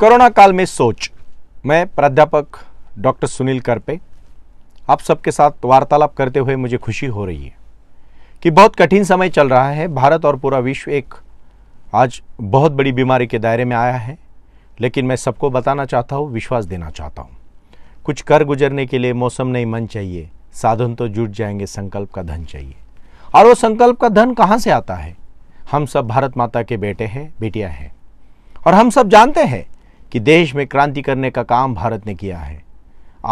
corona काल में सोच मैं प्राध्यापक डॉक्टर सुनील करपे आप सबके साथ वार्तालाप करते हुए मुझे खुशी हो रही है कि बहुत कठिन समय चल रहा है भारत और पूरा विश्व एक आज बहुत बड़ी बीमारी के दायरे में आया है लेकिन मैं सबको बताना चाहता हूँ विश्वास देना चाहता हूँ कुछ कर गुजरने के लिए मौसम नहीं मन चाहिए साधन तो जुट जाएंगे संकल्प का धन चाहिए और वो संकल्प का धन कहाँ से आता है हम सब भारत माता के बेटे हैं बेटियाँ हैं और हम सब जानते हैं कि देश में क्रांति करने का काम भारत ने किया है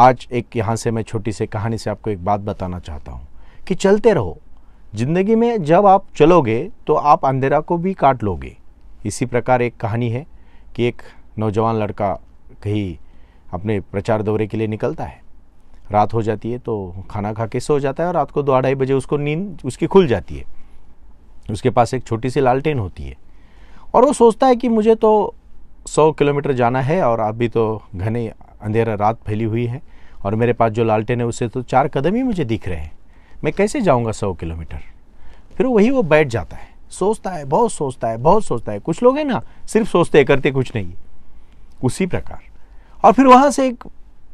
आज एक यहाँ से मैं छोटी सी कहानी से आपको एक बात बताना चाहता हूँ कि चलते रहो ज़िंदगी में जब आप चलोगे तो आप अंधेरा को भी काट लोगे इसी प्रकार एक कहानी है कि एक नौजवान लड़का कहीं अपने प्रचार दौरे के लिए निकलता है रात हो जाती है तो खाना खा के सो जाता है और रात को दो अढ़ाई बजे उसको नींद उसकी खुल जाती है उसके पास एक छोटी सी लालटेन होती है और वो सोचता है कि मुझे तो सौ किलोमीटर जाना है और अभी तो घने अंधेरा रात फैली हुई है और मेरे पास जो लालटेन है उससे तो चार कदम ही मुझे दिख रहे हैं मैं कैसे जाऊँगा सौ किलोमीटर फिर वही वो बैठ जाता है सोचता है बहुत सोचता है बहुत सोचता है कुछ लोग हैं ना सिर्फ सोचते करते कुछ नहीं उसी प्रकार और फिर वहाँ से एक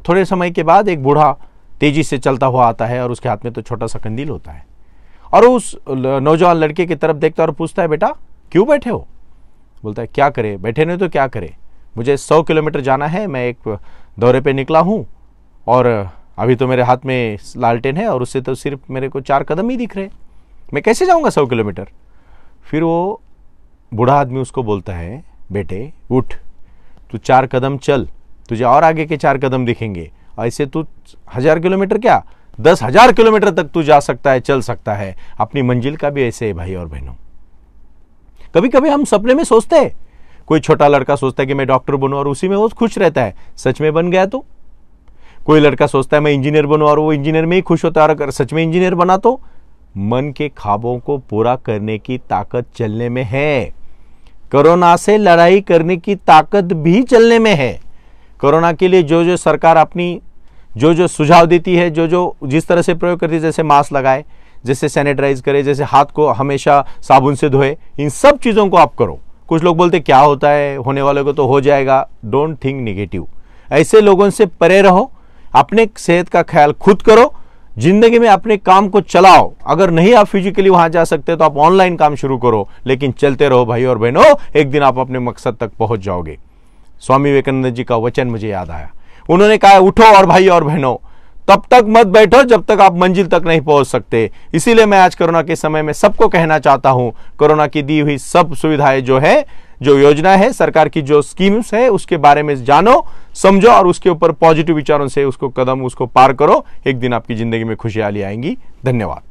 थोड़े समय के बाद एक बूढ़ा तेज़ी से चलता हुआ आता है और उसके हाथ में तो छोटा सा कंदील होता है और उस नौजवान लड़के की तरफ देखता है और पूछता है बेटा क्यों बैठे हो बोलता है क्या करे बैठे नहीं तो क्या करे मुझे सौ किलोमीटर जाना है मैं एक दौरे पे निकला हूँ और अभी तो मेरे हाथ में लालटेन है और उससे तो सिर्फ मेरे को चार कदम ही दिख रहे मैं कैसे जाऊँगा सौ किलोमीटर फिर वो बूढ़ा आदमी उसको बोलता है बेटे उठ तू चार कदम चल तुझे और आगे के चार कदम दिखेंगे ऐसे तू हज़ार किलोमीटर क्या दस हज़ार किलोमीटर तक तू जा सकता है चल सकता है अपनी मंजिल का भी ऐसे है भाई और बहनों कभी कभी हम सपने में सोचते हैं कोई छोटा लड़का सोचता है कि मैं डॉक्टर बनूं और उसी में वो खुश रहता है सच में बन गया तो कोई लड़का सोचता है मैं इंजीनियर बनूं और वो इंजीनियर में ही खुश होता है और अगर सच में इंजीनियर बना तो मन के ख्वाबों को पूरा करने की ताकत चलने में है कोरोना से लड़ाई करने की ताकत भी चलने में है कोरोना के लिए जो जो सरकार अपनी जो जो सुझाव देती है जो जो जिस तरह से प्रयोग करती है जैसे मास्क लगाए जैसे सैनिटाइज करें जैसे हाथ को हमेशा साबुन से धोए इन सब चीज़ों को आप करो कुछ लोग बोलते क्या होता है होने वाले को तो हो जाएगा डोंट थिंक निगेटिव ऐसे लोगों से परे रहो अपने सेहत का ख्याल खुद करो जिंदगी में अपने काम को चलाओ अगर नहीं आप फिजिकली वहां जा सकते तो आप ऑनलाइन काम शुरू करो लेकिन चलते रहो भाई और बहनों एक दिन आप अपने मकसद तक पहुंच जाओगे स्वामी विवेकानंद जी का वचन मुझे याद आया उन्होंने कहा उठो और भाई और बहनों तब तक मत बैठो जब तक आप मंजिल तक नहीं पहुंच सकते इसीलिए मैं आज कोरोना के समय में सबको कहना चाहता हूं कोरोना की दी हुई सब सुविधाएं जो है जो योजना है सरकार की जो स्कीम्स है उसके बारे में जानो समझो और उसके ऊपर पॉजिटिव विचारों से उसको कदम उसको पार करो एक दिन आपकी जिंदगी में खुशहाली आएंगी धन्यवाद